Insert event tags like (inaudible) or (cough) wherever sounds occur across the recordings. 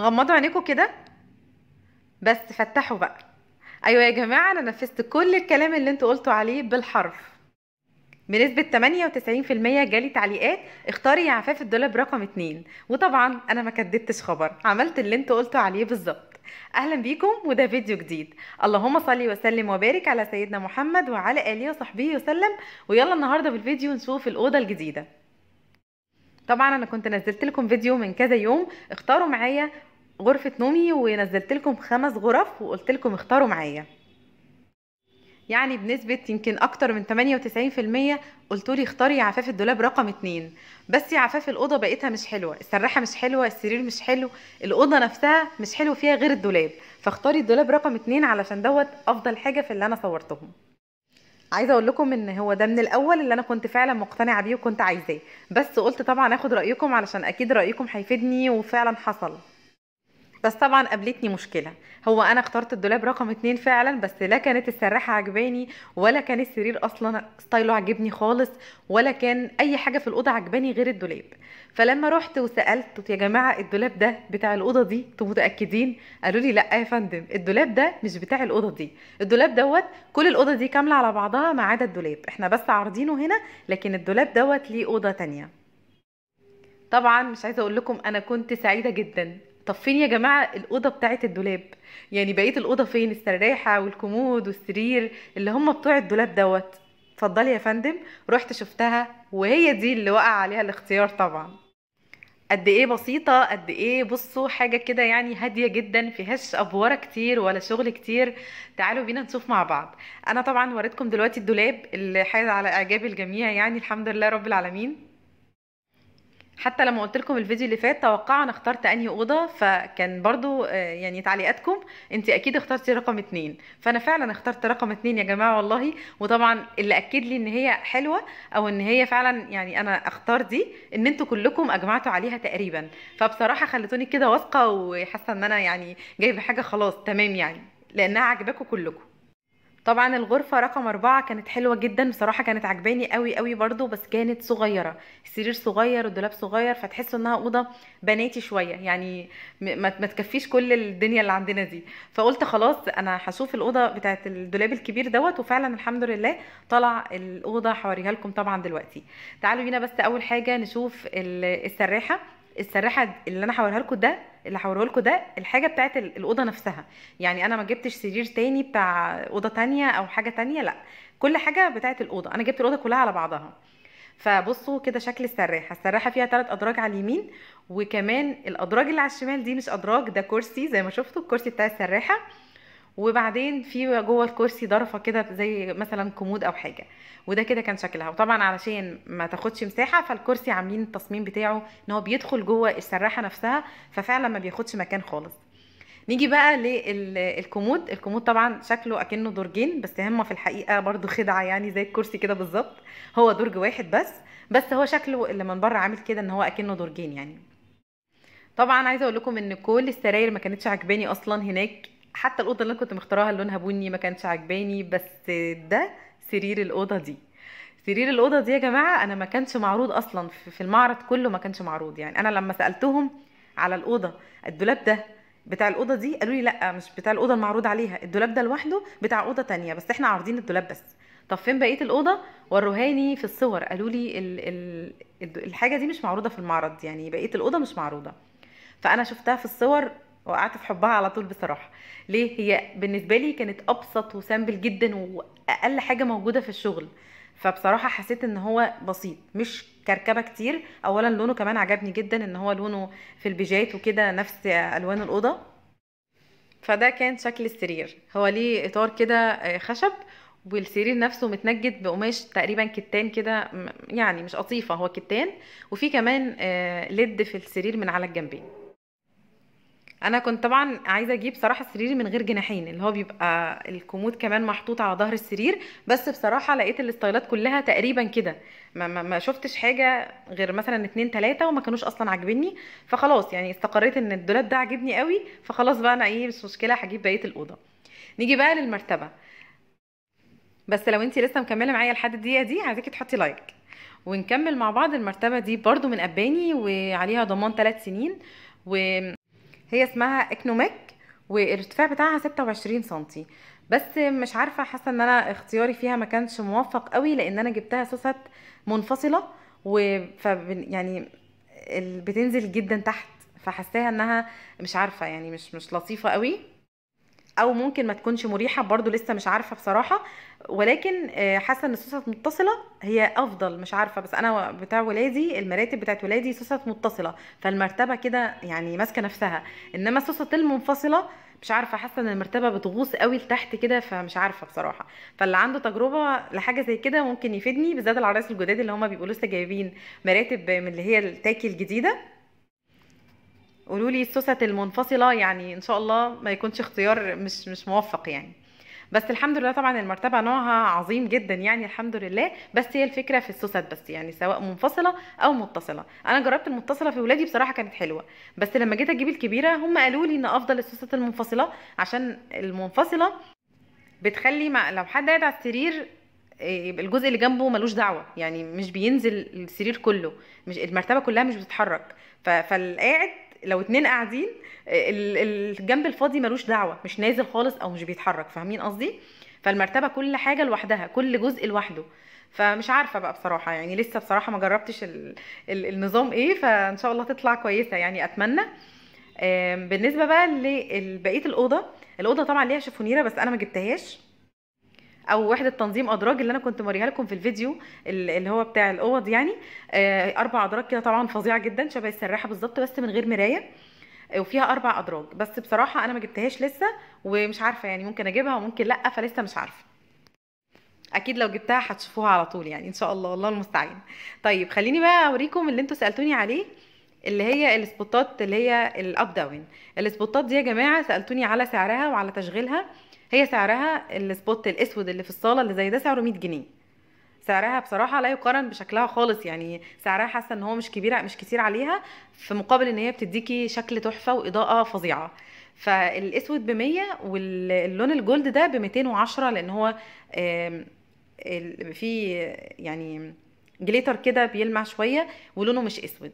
غمضوا عينيكم كده بس فتحوا بقى ايوه يا جماعه انا نفذت كل الكلام اللي انتوا قلتوا عليه بالحرف بنسبة 98% جالي تعليقات اختاري يا عفاف الدولاب رقم 2 وطبعا انا ما كدبتش خبر عملت اللي انتوا قلتوا عليه بالظبط اهلا بيكم وده فيديو جديد اللهم صلي وسلم وبارك على سيدنا محمد وعلى اله وصحبه وسلم ويلا النهارده بالفيديو نشوف الاوضه الجديده طبعا انا كنت نزلت لكم فيديو من كذا يوم اختاروا معايا غرفة نومي ونزلت لكم خمس غرف وقلت لكم اختاروا معايا يعني بنسبة يمكن أكتر من 98% قلتولي اختاري عفاف الدولاب رقم اتنين بس عفاف الأوضة بقيتها مش حلوة السراحة مش حلوة السرير مش حلو الأوضة نفسها مش حلو فيها غير الدولاب فاختاري الدولاب رقم اتنين علشان دوت أفضل حاجة في اللي أنا صورتهم عايزه اقول لكم ان هو ده من الاول اللي انا كنت فعلا مقتنعه بيه وكنت عايزاه بس قلت طبعا اخد رايكم علشان اكيد رايكم هيفيدني وفعلا حصل بس طبعا قابلتني مشكله هو انا اخترت الدولاب رقم اتنين فعلا بس لا كانت السراحه عجباني ولا كان السرير اصلا ستايله عجبني خالص ولا كان اي حاجه في الاوضه عجباني غير الدولاب فلما رحت وسالت يا جماعه الدولاب ده بتاع الاوضه دي انتوا متاكدين قالوا لي لا يا فندم الدولاب ده مش بتاع الاوضه دي الدولاب دوت كل الاوضه دي كامله على بعضها ما عدا الدولاب احنا بس عارضينه هنا لكن الدولاب دوت ليه اوضه تانية طبعا مش عايزه اقول لكم انا كنت سعيده جدا طب فين يا جماعه الاوضه بتاعه الدولاب يعني بقيه الاوضه فين السرايحه والكومود والسرير اللي هم بتوع الدولاب دوت اتفضلي يا فندم رحت شفتها وهي دي اللي وقع عليها الاختيار طبعا قد ايه بسيطة قد ايه بصوا حاجة كده يعني هادية جدا فيهاش افوارة كتير ولا شغل كتير تعالوا بينا نشوف مع بعض انا طبعا وريتكم دلوقتي الدولاب اللي حاز على اعجاب الجميع يعني الحمد لله رب العالمين حتى لما قلت لكم الفيديو اللي فات توقعوا انا اخترت انهي اوضه فكان برضو آه، يعني تعليقاتكم انت اكيد اخترتي رقم اتنين فانا فعلا اخترت رقم اتنين يا جماعه والله وطبعا اللي اكد لي ان هي حلوه او ان هي فعلا يعني انا اختار دي ان انتوا كلكم اجمعتوا عليها تقريبا فبصراحه خلتوني كده واثقه وحاسه ان انا يعني جايبه حاجه خلاص تمام يعني لانها عجبكم كلكم طبعا الغرفه رقم أربعة كانت حلوه جدا بصراحه كانت عجباني قوي قوي برده بس كانت صغيره السرير صغير والدولاب صغير فتحسوا انها اوضه بناتي شويه يعني ما تكفيش كل الدنيا اللي عندنا دي فقلت خلاص انا هشوف الاوضه بتاعه الدولاب الكبير دوت وفعلا الحمد لله طلع الاوضه هوريها لكم طبعا دلوقتي تعالوا بينا بس اول حاجه نشوف السراحه السراحه اللي انا هوريها لكم ده اللي هوريه لكم ده الحاجه بتاعت الاوضه نفسها يعني انا ما جبتش سرير تاني بتاع اوضه تانية او حاجه تانية لا كل حاجه بتاعت الاوضه انا جبت الاوضه كلها على بعضها فبصوا كده شكل السراحه السراحه فيها ثلاث ادراج على اليمين وكمان الادراج اللي على الشمال دي مش ادراج ده كرسي زي ما شفتوا الكرسي بتاع السراحه وبعدين في جوه الكرسي ضرفه كده زي مثلا كومود او حاجه وده كده كان شكلها وطبعا علشان ما تاخدش مساحه فالكرسي عاملين التصميم بتاعه ان هو بيدخل جوه السراحه نفسها ففعلا ما بياخدش مكان خالص نيجي بقى للكومود الكومود طبعا شكله اكنه درجين بس هما في الحقيقه برضو خدعه يعني زي الكرسي كده بالظبط هو درج واحد بس بس هو شكله اللي من بره عامل كده ان هو اكنه درجين يعني طبعا عايزه اقول لكم ان كل السراير ما كانتش عجباني اصلا هناك حتى الاوضه اللي انا كنت مختاراها لونها بني ما كانش عجباني بس ده سرير الاوضه دي سرير الاوضه دي يا جماعه انا ما كانش معروض اصلا في المعرض كله ما كانش معروض يعني انا لما سالتهم على الاوضه الدولاب ده بتاع الاوضه دي قالوا لي لا مش بتاع الاوضه المعروض عليها الدولاب ده لوحده بتاع اوضه تانية بس احنا عارضين الدولاب بس طب فين بقيه الاوضه وروهاني في الصور قالوا لي ال ال الحاجه دي مش معروضه في المعرض يعني بقيه الاوضه مش معروضه فانا شفتها في الصور وقعت في حبها على طول بصراحه ليه هي بالنسبه لي كانت ابسط وسامبل جدا واقل حاجه موجوده في الشغل فبصراحه حسيت ان هو بسيط مش كركبه كتير اولا لونه كمان عجبني جدا ان هو لونه في البيجات وكده نفس الوان الاوضه فده كان شكل السرير هو ليه اطار كده آه، خشب والسرير نفسه متنجد بقماش تقريبا كتان كده يعني مش قطيفه هو كتان وفي كمان آه، ليد في السرير من على الجنبين انا كنت طبعا عايزه اجيب صراحه سريري من غير جناحين اللي هو بيبقى الكومود كمان محطوط على ظهر السرير بس بصراحه لقيت الاستايلات كلها تقريبا كده ما, ما, ما شفتش حاجه غير مثلا اتنين تلاته وما كانوش اصلا عاجبني فخلاص يعني استقريت ان الدولاب ده عاجبني قوي فخلاص بقى انا ايه مش مشكله هجيب بقيه الاوضه نيجي بقى للمرتبه بس لو انت لسه مكمله معايا لحد الدقيقه دي عايزاكي تحطي لايك ونكمل مع بعض المرتبه دي برضو من اباني وعليها ضمان 3 سنين و هي اسمها اكنوميك والارتفاع بتاعها 26 سنتي بس مش عارفه حاسه ان انا اختياري فيها ما كانش موفق قوي لان انا جبتها سوست منفصله و يعني بتنزل جدا تحت فحساها انها مش عارفه يعني مش مش لطيفه قوي او ممكن ما تكونش مريحه برضو لسه مش عارفه بصراحه ولكن آه، حاسه ان السوسه متصله هي افضل مش عارفه بس انا بتاع ولادي المراتب بتاعت ولادي سوسه متصله فالمرتبه كده يعني ماسكه نفسها انما السوسه المنفصله مش عارفه حاسه ان المرتبه بتغوص قوي لتحت كده فمش عارفه بصراحه فاللي عنده تجربه لحاجه زي كده ممكن يفيدني بالذات العرايس الجداد اللي هما بيبقوا لسه جايبين مراتب من اللي هي التاكي الجديده قولوا لي السوست المنفصله يعني ان شاء الله ما يكونش اختيار مش مش موفق يعني بس الحمد لله طبعا المرتبه نوعها عظيم جدا يعني الحمد لله بس هي الفكره في السوست بس يعني سواء منفصله او متصله انا جربت المتصله في ولادي بصراحه كانت حلوه بس لما جيت اجيب الكبيره هم قالوا لي ان افضل السوست المنفصله عشان المنفصله بتخلي مع لو حد قاعد على السرير آه، يبقى الجزء اللي جنبه ملوش دعوه يعني مش بينزل السرير كله مش المرتبه كلها مش بتتحرك فالقاعد لو اتنين قاعدين آه، الجنب الفاضي ملوش دعوه مش نازل خالص او مش بيتحرك فاهمين قصدي فالمرتبه كل حاجه لوحدها كل جزء لوحده فمش عارفه بقى بصراحه يعني لسه بصراحه ما جربتش النظام ايه فان شاء الله تطلع كويسه يعني اتمنى بالنسبه بقى لبقيه الاوضه الاوضه طبعا ليها شفونيره بس انا ما جبتهاش او وحده تنظيم ادراج اللي انا كنت موريها لكم في الفيديو اللي هو بتاع الاوض يعني آه، اربع ادراج كده طبعا فظيعه جدا شبه السراحه بالظبط بس من غير مرايه آه، وفيها اربع ادراج بس بصراحه انا ما جبتهاش لسه ومش عارفه يعني ممكن اجيبها وممكن لا فلسه مش عارفه اكيد لو جبتها هتشوفوها على طول يعني ان شاء الله والله المستعان طيب خليني بقى اوريكم اللي انتوا سالتوني عليه اللي هي السبوتات اللي هي الاب داون السبوتات دي يا جماعه سالتوني على سعرها وعلى تشغيلها هي سعرها السبوت الاسود اللي في الصاله اللي زي ده سعره 100 جنيه سعرها بصراحه لا يقارن بشكلها خالص يعني سعرها حاسه ان هو مش كبيره مش كتير عليها في مقابل ان هي بتديكي شكل تحفه واضاءه فظيعه فالاسود ب 100 واللون الجولد ده ب 210 لان هو في يعني جليتر كده بيلمع شويه ولونه مش اسود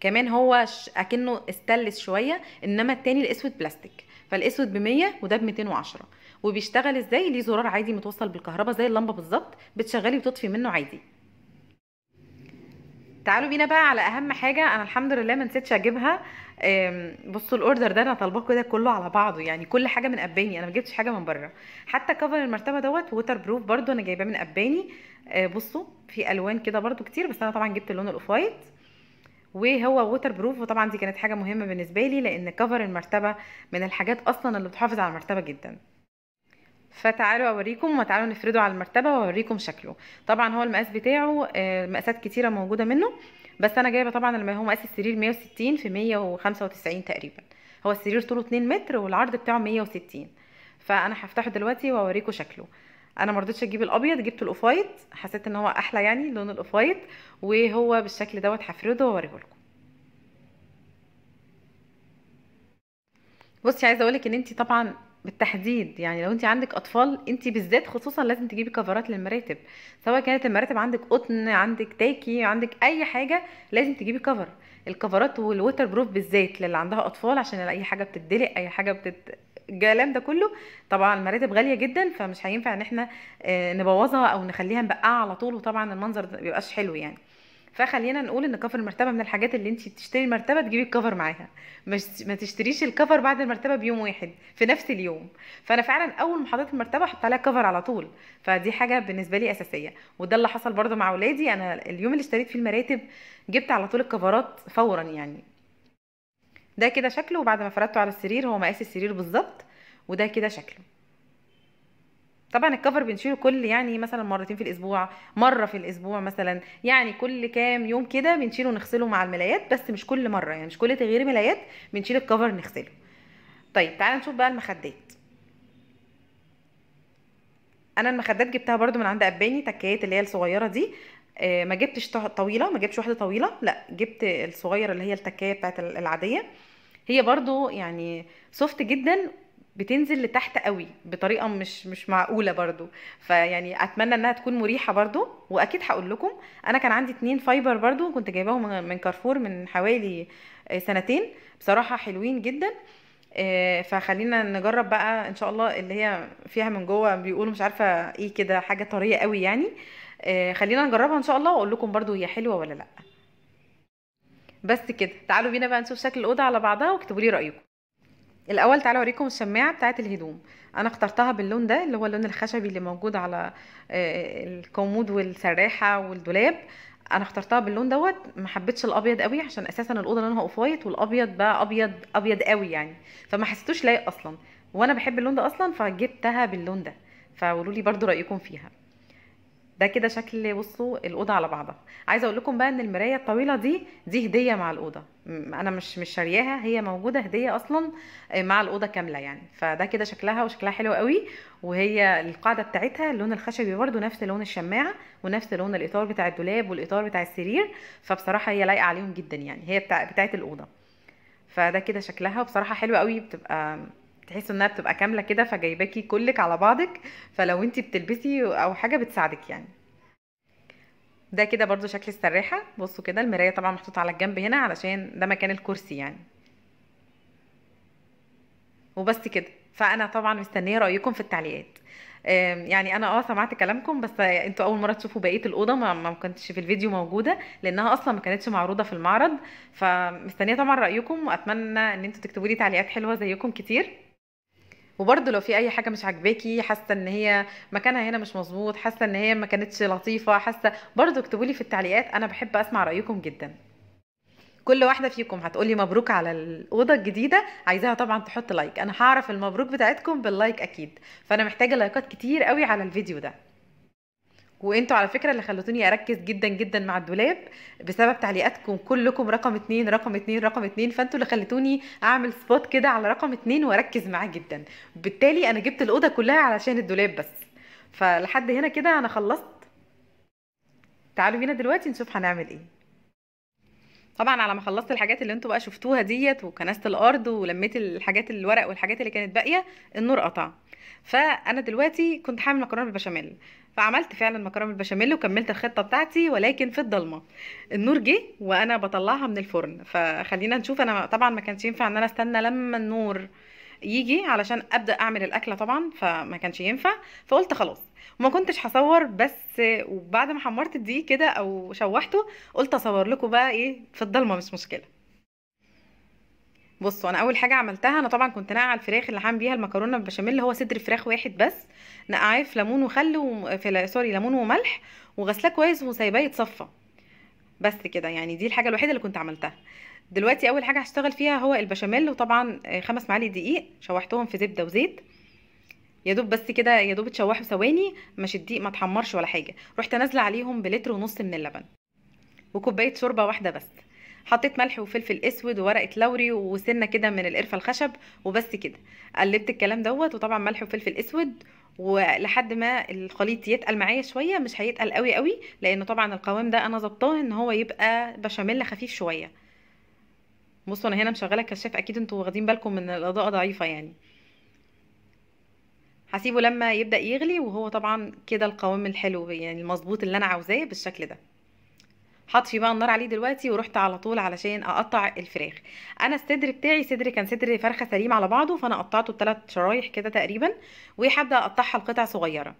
كمان هو اكنه استلس شويه انما التاني الاسود بلاستيك فالاسود ب 100 وده ب 210 وبيشتغل ازاي ليه زرار عادي متوصل بالكهرباء زي اللمبه بالظبط بتشغلي وتطفي منه عادي تعالوا بينا بقى على اهم حاجه انا الحمد لله ما نسيتش اجيبها بصوا الاوردر ده انا طالباه كده كله على بعضه يعني كل حاجه من اباني انا ما جبتش حاجه من بره حتى كفر المرتبه دوت ووتر بروف برده انا جايباه من اباني آه، بصوا في الوان كده برده كتير بس انا طبعا جبت اللون الاوف وايت وهو ووتر بروف وطبعا دي كانت حاجه مهمه بالنسبه لي لان كفر المرتبه من الحاجات اصلا اللي بتحافظ على المرتبه جدا فتعالوا اوريكم وتعالوا نفرده على المرتبه واوريكم شكله طبعا هو المقاس بتاعه آه، مقاسات كتيره موجوده منه بس انا جايبه طبعا اللي هو مقاس السرير 160 في 195 تقريبا هو السرير طوله 2 متر والعرض بتاعه 160 فانا هفتحه دلوقتي واوريكم شكله انا ما رضيتش اجيب الابيض جبت الاوفايت حسيت ان هو احلى يعني لون الاوفايت وهو بالشكل دوت هفرده واوريه لكم بصي عايزه اقولك ان انت طبعا بالتحديد يعني لو انت عندك اطفال انت بالذات خصوصا لازم تجيبي كفرات للمراتب سواء كانت المراتب عندك قطن عندك تاكي عندك اي حاجه لازم تجيبي كفر الكفرات والوتر بروف بالذات للي عندها اطفال عشان اي حاجه بتتدلق اي حاجه بتت الكلام ده كله طبعا المراتب غاليه جدا فمش هينفع ان احنا آه، نبوظها او نخليها مبقعه على طول وطبعا المنظر ده بيبقاش حلو يعني فخلينا نقول ان كفر المرتبه من الحاجات اللي انت تشتري المرتبه تجيبي الكفر معاها مش ما تشتريش الكفر بعد المرتبه بيوم واحد في نفس اليوم فانا فعلا اول ما حطيت المرتبه حط عليها كفر على طول فدي حاجه بالنسبه لي اساسيه وده اللي حصل برده مع اولادي انا اليوم اللي اشتريت فيه المراتب جبت على طول الكفرات فورا يعني ده كده شكله وبعد ما فردته على السرير هو مقاس السرير بالظبط وده كده شكله طبعا الكفر بنشيله كل يعني مثلا مرتين في الاسبوع مره في الاسبوع مثلا يعني كل كام يوم كده بنشيله ونغسله مع الملايات بس مش كل مره يعني مش كل تغيير ملايات بنشيل الكفر نغسله طيب تعالى نشوف بقى المخدات انا المخدات جبتها برده من عند اباني تكايات اللي هي الصغيره دي آه، ما جبتش طويله ما جبتش واحده طويله لا جبت الصغيره اللي هي التكايه بتاعت العاديه هي برضو يعني سوفت جدا بتنزل لتحت قوي بطريقه مش مش معقوله برضو فيعني اتمنى انها تكون مريحه برضو واكيد هقول لكم انا كان عندي اتنين فايبر برضو كنت جايباهم من كارفور من حوالي آه، سنتين بصراحه حلوين جدا آه، فخلينا نجرب بقى ان شاء الله اللي هي فيها من جوه بيقولوا مش عارفه ايه كده حاجه طريه قوي يعني آه، خلينا نجربها ان شاء الله واقول لكم برده هي حلوه ولا لا بس كده تعالوا بينا بقى نشوف شكل الاوضه على بعضها واكتبوا لي رايكم الاول تعالوا اوريكم الشماعه بتاعه الهدوم انا اخترتها باللون ده اللي هو اللون الخشبي اللي موجود على آه، الكومود والسراحه والدولاب انا اخترتها باللون دوت ما حبيتش الابيض قوي عشان اساسا الاوضه لونها اوف وايت والابيض بقى ابيض ابيض قوي يعني فما حسيتوش لايق اصلا وانا بحب اللون ده اصلا فجبتها باللون ده فقولوا لي برده رايكم فيها ده كده شكل بصوا الاوضه على بعضها عايزه اقول لكم بقى ان المرايه الطويله دي دي هديه مع الاوضه انا مش مش شارياها هي موجوده هديه اصلا آه، مع الاوضه كامله يعني فده كده شكلها وشكلها حلو قوي وهي القاعده بتاعتها اللون الخشبي برده نفس لون الشماعه ونفس لون الاطار بتاع الدولاب والاطار بتاع السرير فبصراحه هي لايقه عليهم جدا يعني هي بتاعت الاوضه فده كده شكلها وبصراحه حلوه قوي بتبقى تحس انها بتبقى كامله كده فجايباكي كلك على بعضك فلو انت بتلبسي او حاجه بتساعدك يعني ده كده برضو شكل السراحه بصوا كده المرايه طبعا محطوطه على الجنب هنا علشان ده مكان الكرسي يعني وبس كده فانا طبعا مستنيه رايكم في التعليقات يعني انا اه سمعت كلامكم بس انتوا اول مره تشوفوا بقيه الاوضه ما, ما كنتش في الفيديو موجوده لانها اصلا ما كانتش معروضه في المعرض فمستنيه طبعا رايكم واتمنى ان انتوا تكتبوا لي تعليقات حلوه زيكم كتير وبرضه لو في اي حاجه مش عاجباكي حاسه ان هي مكانها هنا مش مظبوط حاسه ان هي ما كانتش لطيفه حاسه برضه اكتبوا لي في التعليقات انا بحب اسمع رايكم جدا كل واحده فيكم هتقولي مبروك على الاوضه الجديده عايزاها طبعا تحط لايك انا هعرف المبروك بتاعتكم باللايك اكيد فانا محتاجه لايكات كتير قوي على الفيديو ده وانتوا على فكره اللي خلتوني اركز جدا جدا مع الدولاب بسبب تعليقاتكم كلكم رقم اتنين رقم اتنين رقم اتنين فانتوا اللي خلتوني اعمل سبوت كده على رقم اتنين واركز معاه جدا بالتالي انا جبت الاوضه كلها علشان الدولاب بس فلحد هنا كده انا خلصت تعالوا بينا دلوقتي نشوف هنعمل ايه طبعا على ما خلصت الحاجات اللي انتوا بقى شفتوها ديت وكنست الارض ولميت الحاجات الورق والحاجات اللي كانت باقيه النور قطع فانا دلوقتي كنت حامل مكرونه بالبشاميل فعملت فعلا مكرونه بالبشاميل وكملت الخطه بتاعتي ولكن في الضلمه النور جه وانا بطلعها من الفرن فخلينا نشوف انا طبعا ما كانش ينفع ان انا استنى لما النور يجي علشان ابدا اعمل الاكله طبعا فما كانش ينفع فقلت خلاص وما كنتش هصور بس وبعد ما حمرت الدقيق كده او شوحته قلت اصور لكم بقى ايه في الضلمه مش مشكله بصوا انا اول حاجه عملتها انا طبعا كنت ناقعه الفراخ اللي هعمل بيها المكرونه بالبشاميل هو صدر فراخ واحد بس نقعاه في ليمون وخل و... في سوري ليمون وملح وغسلاه كويس وسايباه يتصفى بس كده يعني دي الحاجه الوحيده اللي كنت عملتها دلوقتي اول حاجه هشتغل فيها هو البشاميل وطبعا آه، خمس معالق دقيق شوحتهم في زبده وزيت يا دوب بس كده يا دوب تشوحوا ثواني مش الدقيق ما تحمرش ولا حاجه رحت نازله عليهم بلتر ونص من اللبن وكوبايه شوربه واحده بس حطيت ملح وفلفل اسود وورقه لوري وسنه كده من القرفه الخشب وبس كده قلبت الكلام دوت وطبعا ملح وفلفل اسود ولحد ما الخليط يتقل معايا شويه مش هيتقل قوي قوي لان طبعا القوام ده انا ظبطاه ان هو يبقى بشاميل خفيف شويه بصوا انا هنا مشغله كشاف اكيد انتوا واخدين بالكم من الاضاءه ضعيفه يعني هسيبه لما يبدا يغلي وهو طبعا كده القوام الحلو يعني المظبوط اللي انا عاوزاه بالشكل ده هطفي بقى النار عليه دلوقتي ورحت على طول علشان اقطع الفراخ انا الصدر بتاعي صدر كان صدر فرخه سليم على بعضه فانا قطعته ثلاث شرايح كده تقريبا وهبدا اقطعها لقطع صغيره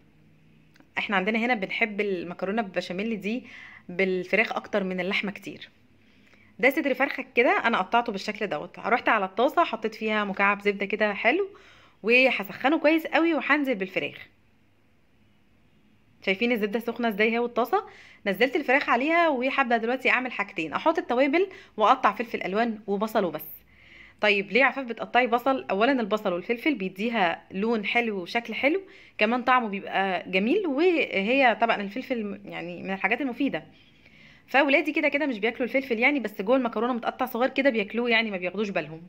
احنا عندنا هنا بنحب المكرونه بالبشاميل دي بالفراخ اكتر من اللحمه كتير ده صدر فرخه كده انا قطعته بالشكل دوت رحت على الطاسه حطيت فيها مكعب زبده كده حلو وهسخنه كويس قوي وهنزل بالفراخ شايفين الزبده سخنه ازاي اهي والطاسه نزلت الفراخ عليها وحابه دلوقتي اعمل حاجتين احط التوابل واقطع فلفل الوان وبصل وبس طيب ليه عفاف بتقطعي بصل اولا البصل والفلفل بيديها لون حلو وشكل حلو كمان طعمه بيبقى جميل وهي طبعا الفلفل يعني من الحاجات المفيده فاولادي كده كده مش بياكلوا الفلفل يعني بس جوه المكرونه متقطع صغير كده بياكلوه يعني ما بياخدوش بالهم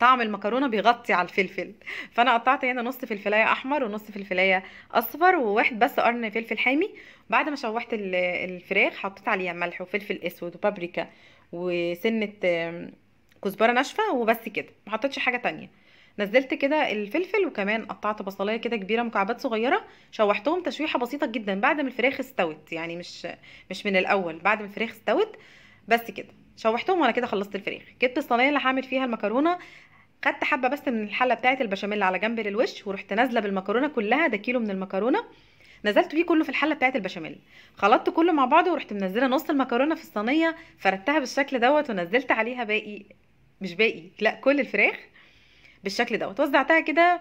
طعم المكرونه بيغطي على الفلفل فانا قطعت هنا نص فلفلايه احمر ونص فلفلايه اصفر وواحد بس قرن فلفل حامي بعد ما شوحت الفراخ حطيت عليها ملح وفلفل اسود وبابريكا وسنه كزبره ناشفه وبس كده ما حطيتش حاجه تانية نزلت كده الفلفل وكمان قطعت بصلايه كده كبيره مكعبات صغيره شوحتهم تشويحه بسيطه جدا بعد ما الفراخ استوت يعني مش مش من الاول بعد ما الفراخ استوت بس كده شوحتهم وانا كده خلصت الفراخ جبت الصينيه اللي هعمل فيها المكرونه خدت حبه بس من الحله بتاعه البشاميل على جنب للوش ورحت نازله بالمكرونه كلها ده كيلو من المكرونه نزلت بيه كله في الحله بتاعه البشاميل خلطت كله مع بعضه ورحت منزله نص المكرونه في الصينيه فردتها بالشكل دوت ونزلت عليها باقي مش باقي لا كل الفراخ بالشكل دوت وزعتها كده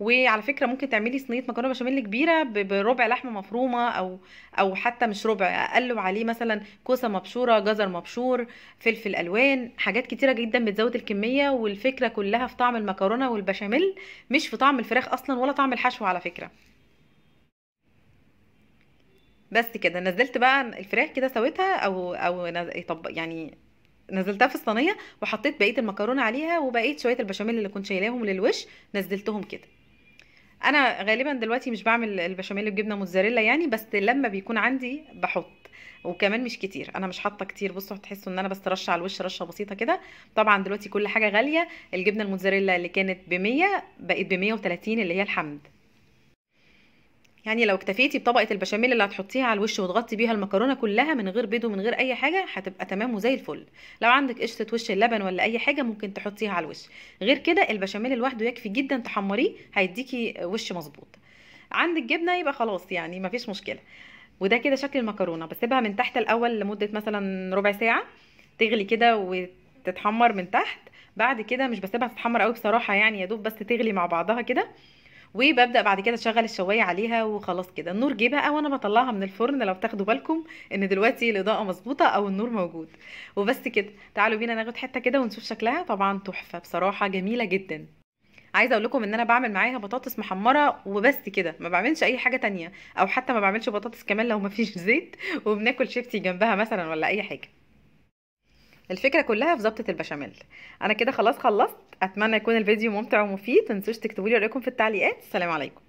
وعلى فكره ممكن تعملي صينيه مكرونه بشاميل كبيره بربع لحمه مفرومه او او حتى مش ربع اقل وعليه مثلا كوسه مبشوره جزر مبشور فلفل الوان حاجات كتيره جدا بتزود الكميه والفكره كلها في طعم المكرونه والبشاميل مش في طعم الفراخ اصلا ولا طعم الحشو على فكره بس كده نزلت بقى الفراخ كده سويتها او او طب يعني نزلتها في الصينيه وحطيت بقيه المكرونه عليها وبقيه شويه البشاميل اللي كنت شايلاهم للوش نزلتهم كده انا غالبا دلوقتي مش بعمل البشاميل بجبنه موتزاريلا يعني بس لما بيكون عندي بحط وكمان مش كتير انا مش حاطه كتير بصوا هتحسوا ان انا بس رشه على الوش رشه بسيطه كده طبعا دلوقتي كل حاجه غاليه الجبنه الموتزاريلا اللي كانت ب 100 بقت ب 130 اللي هي الحمد يعني لو اكتفيتي بطبقه البشاميل اللي هتحطيها على الوش وتغطي بيها المكرونه كلها من غير بيض ومن غير اي حاجه هتبقى تمام وزي الفل لو عندك قشطه وش اللبن ولا اي حاجه ممكن تحطيها على الوش غير كده البشاميل لوحده يكفي جدا تحمريه هيديكي وش مظبوط عندك جبنه يبقى خلاص يعني مفيش مشكله وده كده شكل المكرونه بسيبها من تحت الاول لمده مثلا ربع ساعه تغلي كده وتتحمر من تحت بعد كده مش بسيبها تتحمر قوي بصراحه يعني يا دوب بس تغلي مع بعضها كده وببدا بعد كده اشغل الشوايه عليها وخلاص كده النور جه بقى وانا بطلعها من الفرن لو تاخدوا بالكم ان دلوقتي الاضاءه مظبوطه او النور موجود وبس كده تعالوا بينا ناخد حته كده ونشوف شكلها طبعا تحفه بصراحه جميله جدا عايزه اقول لكم ان انا بعمل معاها بطاطس محمره وبس كده ما بعملش اي حاجه تانية او حتى ما بعملش بطاطس كمان لو ما فيش (laughs) زيت وبناكل شيبسي جنبها مثلا ولا اي حاجه الفكره كلها في ظبطه البشاميل انا كده خلاص خلصت اتمنى يكون الفيديو ممتع ومفيد تنسوش تكتبوا لي رايكم في التعليقات السلام عليكم